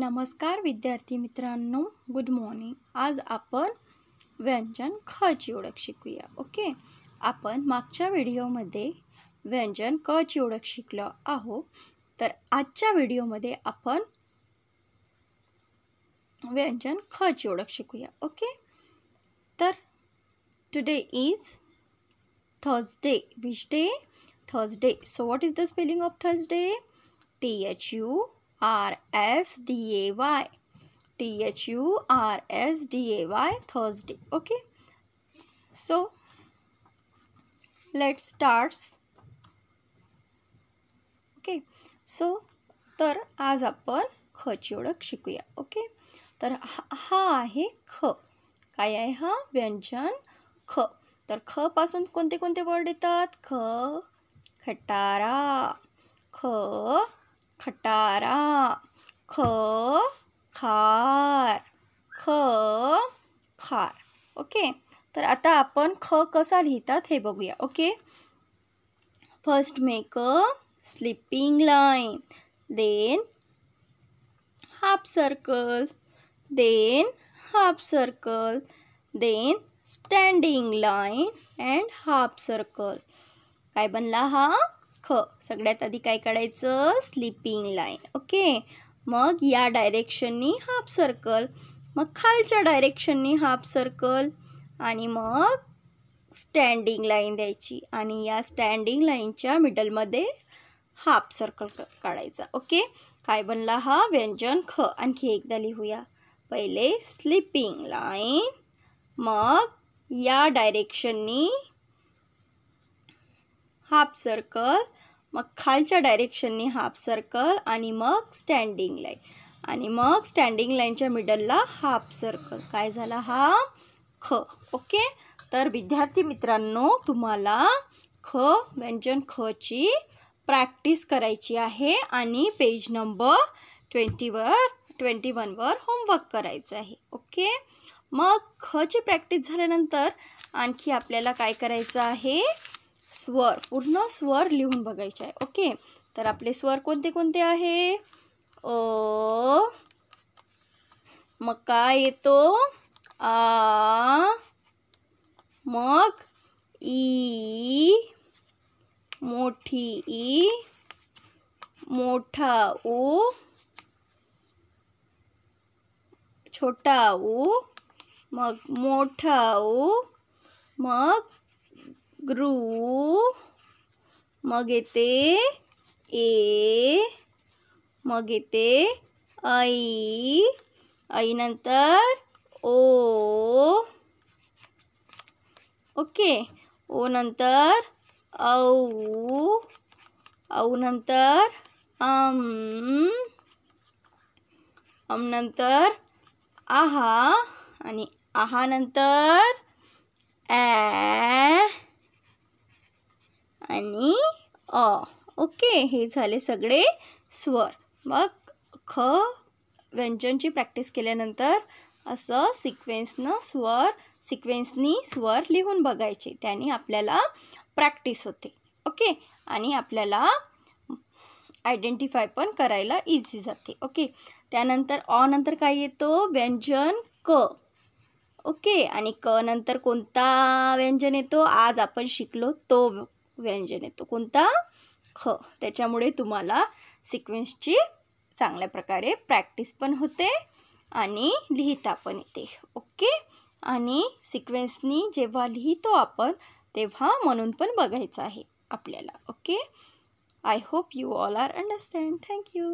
नमस्कार विद्यार्थी मित्रांनो गुड मॉर्निंग आज आपण व्यंजन ची ओळख शिकूया ओके आपण मागच्या व्हिडिओमध्ये व्यंजन ची ओळख शिकलो आहो तर आजच्या व्हिडिओमध्ये आपण व्यंजन ची ओळख शिकूया ओके तर today is Thursday which day Thursday so what is the spelling of Thursday T H U R S D A Y T H U R S D A Y Thursday okay so let starts okay so तर आज आपण खची ओळख शिकूया okay तर हा आहे ख काय आहे हा व्यंजन ख तर ख पासून कोणते कोणते वर्ड येतात ख खटारा ख खटारा ख खार ख खार ओके तर आता अपन ख कसा लिखता है बघूया okay first make a slipping line then half circle then half circle then standing line and half circle का बनला हा ख सगळ्यात आधी काय काढायचं स्लीपिंग लाईन ओके मग या डायरेक्शननी हाफ सर्कल मग खालच्या डायरेक्शननी हाफ सर्कल आणि मग स्टँडिंग लाईन द्यायची आणि या स्टँडिंग लाईनच्या मिडलमध्ये हाफ सर्कल काढायचा ओके काय बनला हा व्यंजन ख आणखी एकदा लिहूया पहिले स्लीपिंग लाईन मग या डायरेक्शननी हाफ सर्कल मग खालच्या डायरेक्शननी हाफ सर्कल आणि मग स्टँडिंग लाईन आणि मग स्टँडिंग लाईनच्या मिडलला हाफ सर्कल काय झाला हा ख ओके तर विद्यार्थी मित्रांनो तुम्हाला ख व्यंजन खची प्रॅक्टिस करायची आहे आणि पेज नंबर ट्वेंटीवर ट्वेंटी वनवर होमवर्क करायचं आहे ओके मग खची प्रॅक्टिस झाल्यानंतर आणखी आपल्याला काय करायचं आहे स्वर पूर्ण स्वर लिहून बघायचे ओके तर आपले स्वर को कोणते आहे ओ मग काय येतो आ मग ई मोठी ई मोठा ऊ छोटा ऊ मग मोठा ऊ मग ग्रू मग येते ए मग येते ऐ ऐनंतर ओ ओके ओ नंतर औ औ नंतर अम अम नंतर आहा आणि आहा नंतर ॲ आणि अ ओके हे झाले सगळे स्वर मग ख व्यंजनची प्रॅक्टिस केल्यानंतर असं सिक्वेन्सनं स्वर सिक्वेन्सनी स्वर लिहून बघायचे त्याने आपल्याला प्रॅक्टिस होते ओके आणि आपल्याला आयडेंटिफाय पण करायला इझी जाते ओके त्यानंतर अ नंतर काय येतो व्यंजन क ओके आणि क नंतर कोणता व्यंजन येतो आज आपण शिकलो तो व्यंजन येतो कोणता ख त्याच्यामुळे तुम्हाला सिक्वेन्सची चांगल्या प्रकारे प्रॅक्टिस पण होते आणि लिहिता पण येते ओके आणि सिक्वेन्सनी जेव्हा लिहितो आपण तेव्हा म्हणून पण बघायचं आहे आपल्याला okay I hope you all are understand thank you